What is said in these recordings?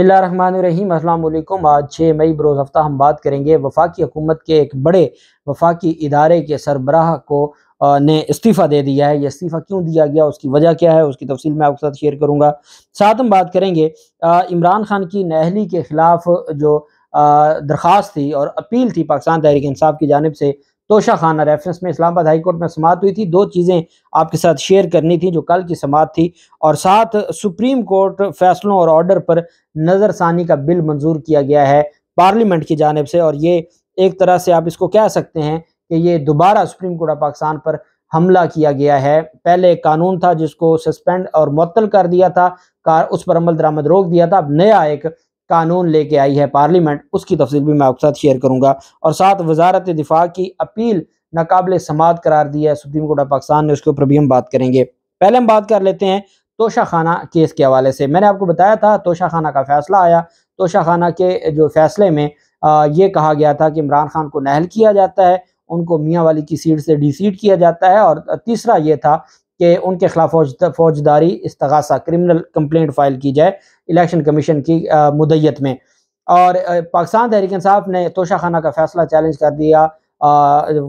अल्लाम आज छः मई बरोज़ हफ्ता हम बात करेंगे वफाकी हुकूमत के एक बड़े वफाकी इदारे के सरबराह को ने इस्तीफ़ा दे दिया है ये इस्तीफ़ा क्यों दिया गया उसकी वजह क्या है उसकी तफसील मैं आपके साथ शेयर करूँगा साथ हम बात करेंगे इमरान खान की नहली के ख़िलाफ़ जो दरख्वास्त थी और अपील थी पाकिस्तान तहरीक इंसाफ की जानब से तोशा खाना रेफरेंस में इस्लामाबाद हाई कोर्ट में समात हुई थी दो चीज़ें आपके साथ शेयर करनी थी जो कल की समात थी और साथ सुप्रीम कोर्ट फैसलों और ऑर्डर पर नज़रसानी का बिल मंजूर किया गया है पार्लियामेंट की जानब से और ये एक तरह से आप इसको कह सकते हैं कि ये दोबारा सुप्रीम कोर्ट ऑफ पाकिस्तान पर हमला किया गया है पहले एक कानून था जिसको सस्पेंड और मअतल कर दिया था कार उस पर अमल दरामद रोक दिया था अब नया एक कानून लेके आई है पार्लियामेंट उसकी तफसील भी मैं आपके साथ शेयर करूंगा और साथ वजारत दिफा की अपील नाकबले समात करार दी है सुप्रीम कोर्ट ऑफ पाकिस्तान ने उसके ऊपर भी हम बात करेंगे पहले हम बात कर लेते हैं तोशा खाना केस के हवाले से मैंने आपको बताया था तोशा खाना का फैसला आया तोशा खाना के जो फैसले में आ, ये कहा गया था कि इमरान खान को नहल किया जाता है उनको मियाँ वाली की सीट से डिसीट किया जाता है और तीसरा ये था कि उनके खिलाफ फौज फौजदारी इस्तगासा क्रिमिनल कंप्लेंट फाइल की जाए इलेक्शन कमीशन की मुदयत में और पाकिस्तान तहरीक साहब ने तोशा खाना का फैसला चैलेंज कर दिया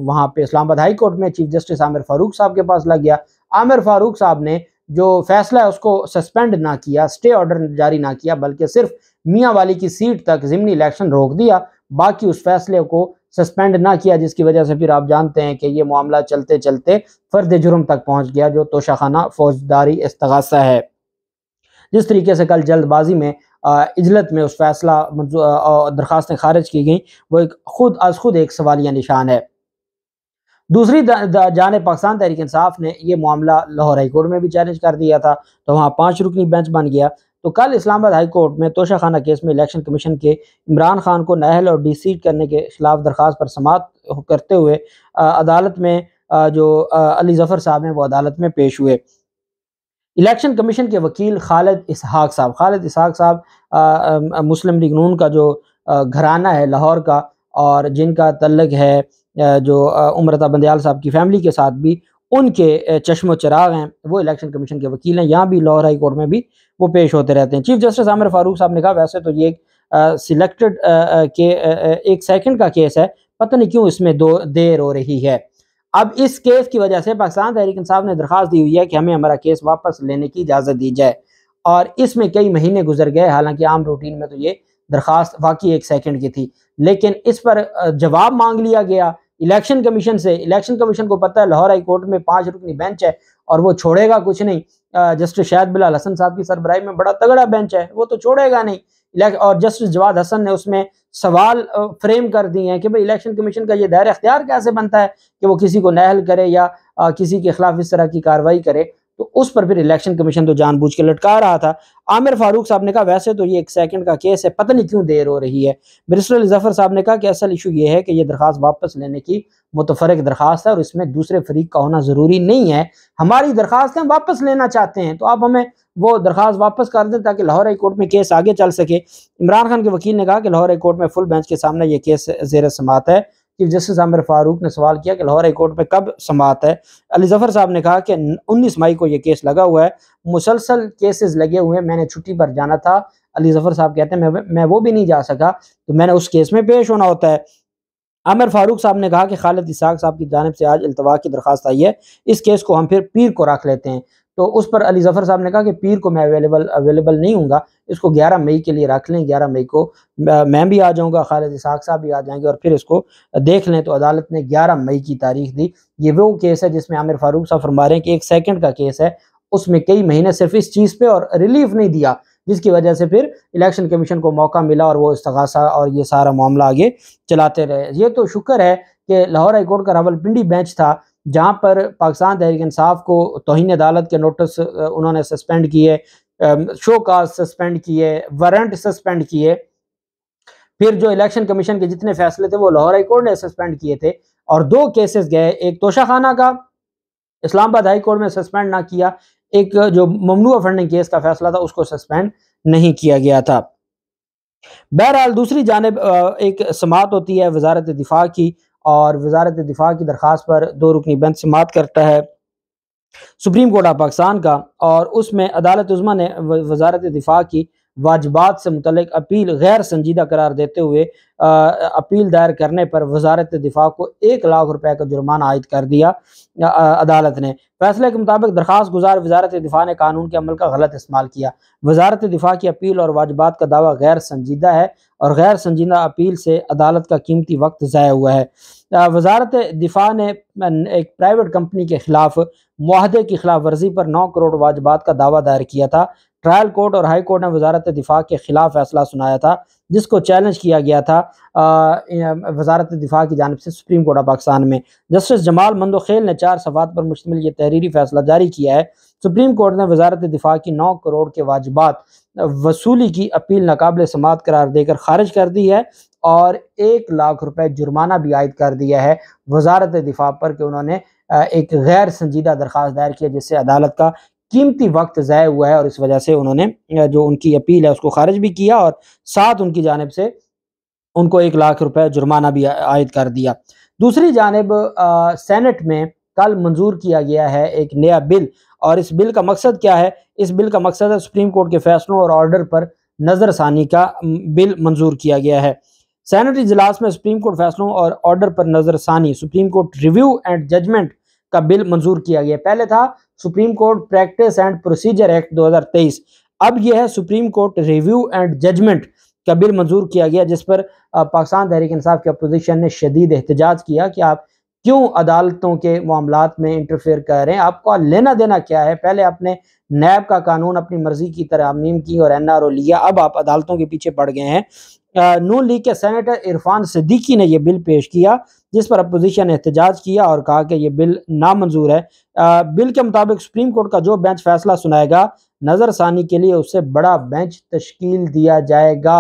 वहाँ पे इस्लामाबाद हाई कोर्ट में चीफ जस्टिस आमिर फारूक साहब के पास लग गया आमिर फारूक साहब ने जो फैसला है उसको सस्पेंड ना किया स्टे ऑर्डर जारी ना किया बल्कि सिर्फ मियाँ वाली की सीट तक ज़िमनी इलेक्शन रोक दिया बाकी उस फैसले को सस्पेंड ना किया जिसकी वजह से फिर आप जानते हैं कि ये मामला चलते चलते फर्द जुर्म तक पहुंच गया जो तोशाखाना फौजदारी इस्तगासा है जिस तरीके से कल जल्दबाजी में इजलत में उस फैसला दरख्वास्तें खारिज की गई वो एक खुद अज खुद एक सवालिया निशान है दूसरी जान पाकिस्तान तहरीक इंसाफ ने यह मामला लाहौर हाईकोर्ट में भी चैलेंज कर दिया था तो वहां पांच रुकनी बेंच बन गया तो कल इस्लामाबाद हाई कोर्ट में तोशाखाना केस में इलेक्शन कमीशन के इमरान खान को नहल और डी सीट करने के खिलाफ दरख्वास्त पर समाप्त करते हुए अदालत में जो अली जफर साहब हैं वो अदालत में पेश हुए इलेक्शन कमीशन के वकील खालिद इसहाक साहब खालिद इसहाक साहब मुस्लिम लीग नून का जो घराना है लाहौर का और जिनका तल्लक है जो उम्रता बंदयाल साहब की फैमिली के साथ भी उनके चश्म चराग हैं वो इलेक्शन कमीशन के वकील हैं यहाँ भी लाहौर हाई कोर्ट में भी वो पेश होते रहते हैं चीफ जस्टिस आमिर फारूक साहब ने कहा वैसे तो ये सिलेक्टेड के एक सेकंड का केस है पता नहीं क्यों इसमें दो देर हो रही है अब इस केस की वजह से पाकिस्तान तहरीक साहब ने दरख्वास्त दी हुई है कि हमें हमारा केस वापस लेने की इजाज़त दी जाए और इसमें कई महीने गुजर गए हालांकि आम रूटीन में तो ये दरख्वास्त वाकई एक सेकंड की थी लेकिन इस पर जवाब मांग लिया गया इलेक्शन कमीशन से इलेक्शन कमीशन को पता है लाहौर हाई कोर्ट में पांच रुकनी बेंच है और वो छोड़ेगा कुछ नहीं जस्टिस शायद बिलाल हसन साहब की सरबराई में बड़ा तगड़ा बेंच है वो तो छोड़ेगा नहीं और जस्टिस जवाद हसन ने उसमें सवाल फ्रेम कर दिए हैं कि भाई इलेक्शन कमीशन का ये दायरा अख्तियार कैसे बनता है कि वो किसी को नहल करे या किसी के खिलाफ इस तरह की कार्रवाई करे तो उस पर फिर इलेक्शन कमीशन तो जानबूझ के लटका रहा था आमिर फारूक साहब ने कहा वैसे तो ये एक सेकंड का केस है पता नहीं क्यों देर हो रही है मिनिस्टर जफर साहब ने कहा कि असल इशू ये है कि ये दरख्वास्त वापस लेने की मुतफरक दरख्वास्त है और इसमें दूसरे फरीक का होना ज़रूरी नहीं है हमारी दरख्वास्त हम वापस लेना चाहते हैं तो आप हमें वो दरख्वास्त वापस कर दें ताकि लाहौर हाई कोर्ट में केस आगे चल सके इमरान खान के वकील ने कहा कि लाहौर हाई कोर्ट में फुल बेंच के सामने ये केस जेर समात है चीफ जस्टिस आमिर फारूक ने सवाल किया कि लाहौर हाईकोर्ट में कब समात है अली जफर साहब ने कहा कि उन्नीस मई को यह केस लगा हुआ है मुसलसल केसेस लगे हुए हैं मैंने छुट्टी पर जाना था अली जफर साहब कहते हैं मैं मैं वो भी नहीं जा सका तो मैंने उस केस में पेश होना होता है आमिर फारूक साहब ने कहा कि खालिद इसाक साहब की जानब से आज अल्तवा की दरख्वास्त आई है इस केस को हम फिर पीर को रख लेते हैं तो उस पर अली जफ़र साहब ने कहा कि पीर को मैं अवेलेबल अवेलेबल नहीं हूँ इसको 11 मई के लिए रख लें 11 मई को मैं भी आ जाऊँगा खालिद इसाक साहब भी आ जाएंगे और फिर इसको देख लें तो अदालत ने 11 मई की तारीख दी ये वो केस है जिसमें आमिर फारूक साहब फरमा रहे हैं कि एक सेकेंड का केस है उसमें कई महीने सिर्फ इस चीज़ पर और रिलीफ नहीं दिया जिसकी वजह से फिर इलेक्शन कमीशन को मौका मिला और वो इस्तगासा और ये सारा मामला आगे चलाते रहे ये तो शुक्र है कि लाहौर हाईकोर्ट का रावलपिंडी बेंच था जहाँ पर पाकिस्तान तहरीक इंसाफ को तोहन अदालत के नोटिस उन्होंने सस्पेंड किए शो काज सस्पेंड किए वारंट सस्पेंड किए फिर जो इलेक्शन कमीशन के जितने फैसले थे वो लाहौर हाईकोर्ट ने सस्पेंड किए थे और दो केसेस गए एक तोशा खाना का इस्लामाबाद हाई कोर्ट में सस्पेंड ना किया एक जो ममनू फंडिंग केस का फैसला था उसको सस्पेंड नहीं किया गया था बहरहाल दूसरी जानब एक समात होती है वजारत दिफा की और वजारत दिफा की दरख्वास्त पर दो रुकनी बेंच समात करता है सुप्रीम कोर्ट ऑफ पाकिस्तान का और उसमें अदालत उज़मा ने वजारत दिफा की वाजबात से मुतल अपील गैर संजीदा करार देते हुए आ, अपील दायर करने पर वजारत दिफा को एक लाख रुपए का जुर्माना आयद कर दिया आ, अदालत ने फैसले के मुताबिक दरख्वास्त गुजार वजारत दिफा ने कानून के अमल का गलत इस्तेमाल किया वजारत दिफा की अपील और वाजबात का दावा गैर संजीदा है और गैर संजीदा अपील से अदालत का कीमती वक्त ज़ाय हुआ है वजारत दिफा ने एक प्राइवेट कंपनी के खिलाफ माहदे की खिलाफ वर्जी पर नौ करोड़ वाजबात का दावा दायर किया था ट्रायल कोर्ट और हाई कोर्ट ने वजारत दिफा के खिलाफ फैसला सुनाया था जिसको चैलेंज किया गया था वजारत दिफा की जानब से सुप्रीम कोर्ट ऑफ पाकिस्तान में जस्टिस जमाल मंदोखेल ने चार सफात पर मुश्तमिल ये तहरीरी फैसला जारी किया है सुप्रीम कोर्ट ने वजारत दिफा की नौ करोड़ के वाजबात वसूली की अपील नाकबिल समात करार देकर खारिज कर दी है और एक लाख रुपये जुर्माना भी आयद कर दिया है वजारत दिफा पर कि उन्होंने एक गैर संजीदा दरख्वास्त दायर किया जिससे अदालत का कीमती वक्त ज़ाय हुआ है और इस वजह से उन्होंने जो उनकी अपील है उसको खारिज भी किया और साथ उनकी जानब से उनको एक लाख रुपये जुर्माना भी आयद कर दिया दूसरी जानब सेनेट में कल मंजूर किया गया है एक नया बिल और इस बिल का मकसद क्या है इस बिल का मकसद है सुप्रीम कोर्ट के फैसलों और ऑर्डर पर नज़रसानी का बिल मंजूर किया गया है सैनट इजलास में सुप्रीम कोर्ट फैसलों और ऑर्डर पर नज़रसानी supreme court review and judgment का बिल मंजूर किया गया पहले था supreme court practice and procedure act 2023 अब यह है supreme court review and judgment का बिल मंजूर किया गया जिस पर पाकिस्तान तहरीक इंसाफ के अपोजिशन ने शदीद एहतजाज किया कि आप क्यों अदालतों के मामला में इंटरफेयर कर रहे हैं आपका लेना देना क्या है पहले आपने नैब का कानून अपनी मर्जी की अमीम की और एन आर ओ लिया अब आप अदालतों के पीछे पड़ गए हैं नू लीग के सैनेटर इरफान सिद्दीकी ने यह बिल पेश किया जिस पर अपोजिशन ने एहतजाज किया और कहा कि यह बिल नामंजूर है आ, बिल के मुताबिक सुप्रीम कोर्ट का जो बेंच फैसला सुनाएगा नज़रसानी के लिए उससे बड़ा बेंच तश्कील दिया जाएगा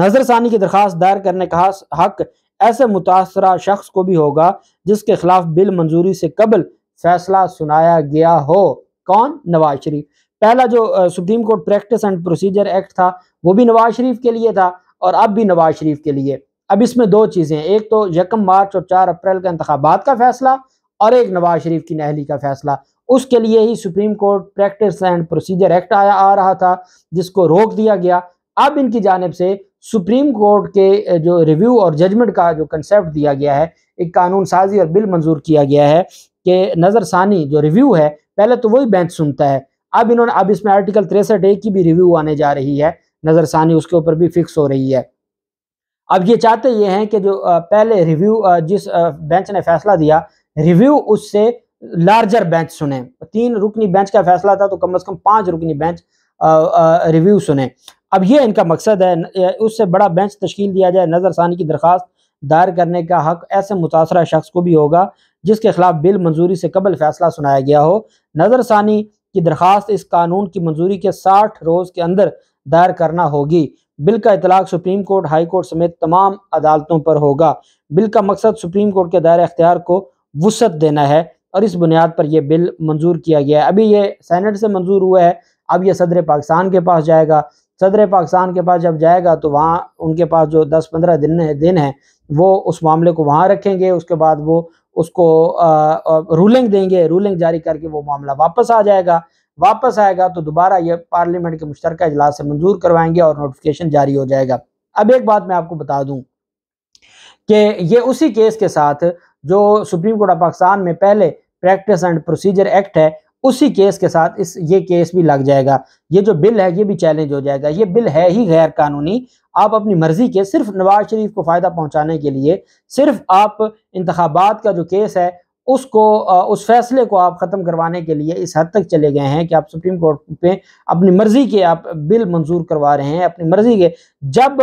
नजरसानी की दरख्वास्त दायर करने का हक ऐसे मुतासर शख्स को भी होगा जिसके खिलाफ बिल मंजूरी से कबल फैसला सुनाया गया हो कौन नवाज शरीफ पहला जो supreme court practice and procedure act था वो भी नवाज शरीफ के लिए था और अब भी नवाज शरीफ के लिए अब इसमें दो चीज़ें एक तो यकम मार्च और चार अप्रैल के इंतबात का फैसला और एक नवाज शरीफ की नहली का फैसला उसके लिए ही supreme court practice and procedure act आया आ रहा था जिसको रोक दिया गया अब इनकी जानब से सुप्रीम कोर्ट के जो रिव्यू और जजमेंट का जो कंसेप्ट दिया गया है एक कानून साजी और बिल मंजूर किया गया है कि नज़रसानी जो रिव्यू है पहले तो वही बेंच सुनता है अब इन्होंने अब इसमें आर्टिकल तिरसठ ए की भी रिव्यू आने जा रही है नज़रसानी उसके ऊपर भी फिक्स हो रही है अब ये चाहते ये हैं कि जो पहले रिव्यू जिस बेंच ने फैसला दिया रिव्यू उससे लार्जर बेंच सुने तीन रुकनी बेंच का फैसला था तो कम अज़ कम पांच रुकनी बेंच रिव्यू सुने अब यह इनका मकसद है उससे बड़ा बेंच तश्कील दिया जाए नज़रसानी की दरख्वास्त दायर करने का हक ऐसे मुतासर शख्स को भी होगा जिसके खिलाफ बिल मंजूरी से कबल फैसला सुनाया गया हो नज़रसानी की दरख्वास्त इस कानून की मंजूरी के साठ रोज़ के अंदर दायर करना होगी बिल का इतलाक सुप्रीम कोर्ट हाई कोर्ट समेत तमाम अदालतों पर होगा बिल का मकसद सुप्रीम कोर्ट के दायरे अख्तियार को वसत देना है और इस बुनियाद पर यह बिल मंजूर किया गया है अभी ये सैनट से मंजूर हुआ है अब यह सदर पाकिस्तान के पास जाएगा सदर पाकिस्तान के पास जब जाएगा तो वहाँ उनके पास जो दस पंद्रह दिन है दिन है वो उस मामले को वहाँ रखेंगे उसके बाद वो उसको रूलिंग देंगे रूलिंग जारी करके वो मामला वापस आ जाएगा वापस आएगा तो दोबारा ये पार्लियामेंट के मुश्तर अजलास से मंजूर करवाएंगे और नोटिफिकेशन जारी हो जाएगा अब एक बात मैं आपको बता दूँ कि ये उसी केस के साथ जो सुप्रीम कोर्ट ऑफ पाकिस्तान में पहले प्रैक्टिस एंड प्रोसीजर एक्ट है उसी केस के साथ इस ये केस भी लग जाएगा ये जो बिल है ये भी चैलेंज हो जाएगा ये बिल है ही गैर कानूनी आप अपनी मर्जी के सिर्फ नवाज शरीफ को फ़ायदा पहुंचाने के लिए सिर्फ आप इंतबात का जो केस है उसको उस फैसले को आप ख़त्म करवाने के लिए इस हद तक चले गए हैं कि आप सुप्रीम कोर्ट पे अपनी मर्ज़ी के आप बिल मंजूर करवा रहे हैं अपनी मर्ज़ी के जब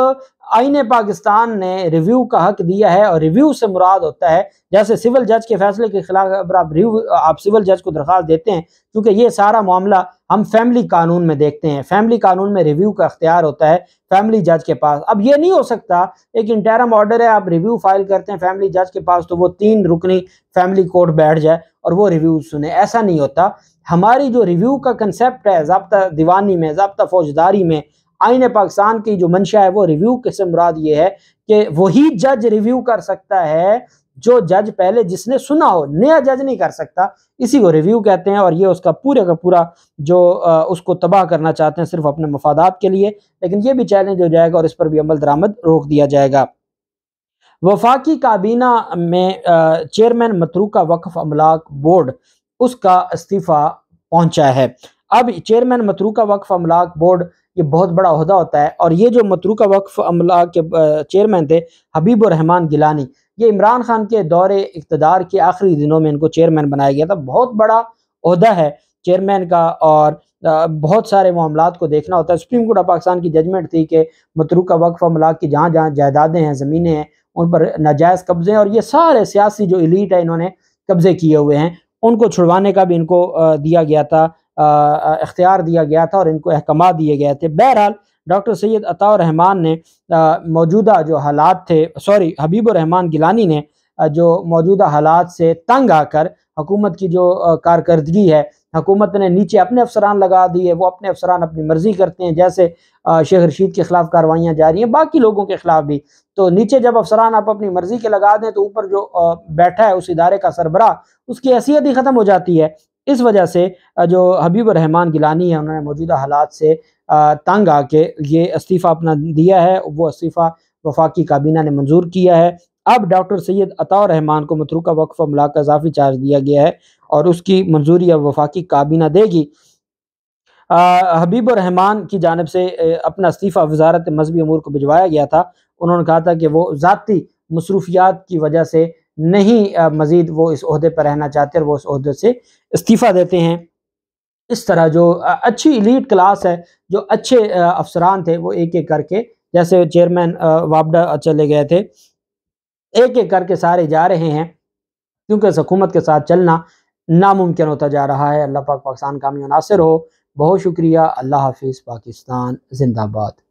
आइन पाकिस्तान ने रिव्यू का हक दिया है और रिव्यू से मुराद होता है जैसे सिविल जज के फैसले के खिलाफ अगर आप रिव्यू आप सिविल जज को दरख्वास्त देते हैं क्योंकि ये सारा मामला हम फैमिली कानून में देखते हैं फैमिली कानून में रिव्यू का अख्तियार होता है फैमिली जज के पास अब ये नहीं हो सकता एक इंटरम ऑर्डर है आप रिव्यू फाइल करते हैं फैमिली जज के पास तो वो तीन रुकनी फैमिली कोर्ट बैठ जाए और वो रिव्यू सुने ऐसा नहीं होता हमारी जो रिव्यू का कंसेप्ट है जबता दीवानी में जबता फौजदारी में आइन पाकिस्तान की जो मंशा है वो रिव्यू के मुराद ये है कि वही जज रिव्यू कर सकता है जो जज पहले जिसने सुना हो नया जज नहीं कर सकता इसी को रिव्यू कहते हैं और ये उसका पूरे का पूरा जो आ, उसको तबाह करना चाहते हैं सिर्फ अपने मफादात के लिए लेकिन ये भी चैलेंज हो जाएगा और इस पर भी अमल दरामद रोक दिया जाएगा वफाकी काबीना में चेयरमैन मतरूका वक्फ अमलाक बोर्ड उसका इस्तीफ़ा पहुंचा है अब चेयरमैन मथरूका वक्फ अमलाक बोर्ड ये बहुत बड़ा अहदा होता है और ये जो मतरूका वक्फ अमला के चेयरमैन थे हबीब रहमान गिलानी ये इमरान खान के दौरे इकतदार के आखिरी दिनों में इनको चेयरमैन बनाया गया था बहुत बड़ा अहदा है चेयरमैन का और बहुत सारे मामला को देखना होता है सुप्रीम कोर्ट ऑफ पाकिस्तान की जजमेंट थी कि मतरूका वक्फ अमला की जहाँ जहाँ जायदादें हैं ज़मीनें हैं उन पर नाजायज़ कब्ज़े हैं और ये सारे सियासी जो इलीट है इन्होंने कब्ज़े किए हुए हैं उनको छुड़वाने का भी इनको दिया गया था इख्तियार दिया गया था और इनको अहकाम दिए गए थे बहरहाल डॉक्टर सैयद अताउररहमान ने मौजूदा जो हालात थे सॉरी हबीब रहमान गिलानी ने जो मौजूदा हालात से तंग आकर हुकूमत की जो कारकर्दगी है हुकूमत ने नीचे अपने अफसरान लगा दिए वो अपने अफसरान अपनी मर्ज़ी करते हैं जैसे शेख रशीद के ख़िलाफ़ कार्रवाइयाँ जारी हैं बाकी लोगों के ख़िलाफ़ भी तो नीचे जब अफसरान आप अपनी मर्ज़ी के लगा दें तो ऊपर जो बैठा है उस इदारे का सरबराह उसकी हैसियत ही ख़त्म हो जाती है इस वजह से जो हबीब रहमान गिलानी है उन्होंने मौजूदा हालात से तंग आके ये इस्तीफ़ा अपना दिया है वो इस्तीफ़ा वफाकी काबीना ने मंजूर किया है अब डॉक्टर सैयद अता रहमान को मतरूका वक्फ अमला का इजाफी चार्ज दिया गया है और उसकी मंजूरी अब वफाकी काबीना देगी हबीब रहमान की जानब से अपना इस्तीफ़ा वजारत मजहबी अमूर को भिजवाया गया था उन्होंने कहा था कि वो ज़ाती मसरूफियात की वजह से नहीं मज़ीद वो इस अहदे पर रहना चाहते और वो इस अहदे से इस्तीफ़ा देते हैं इस तरह जो अच्छी इलीट क्लास है जो अच्छे अफसरान थे वो एक एक करके जैसे चेयरमैन वापडा चले गए थे एक एक करके सारे जा रहे हैं क्योंकि इस हकूमत के साथ चलना नामुमकिन होता जा रहा है अल्लाह पाक पाकिस्तान कामी मुनासर हो बहुत शुक्रिया अल्लाह हाफिज़ पाकिस्तान जिंदाबाद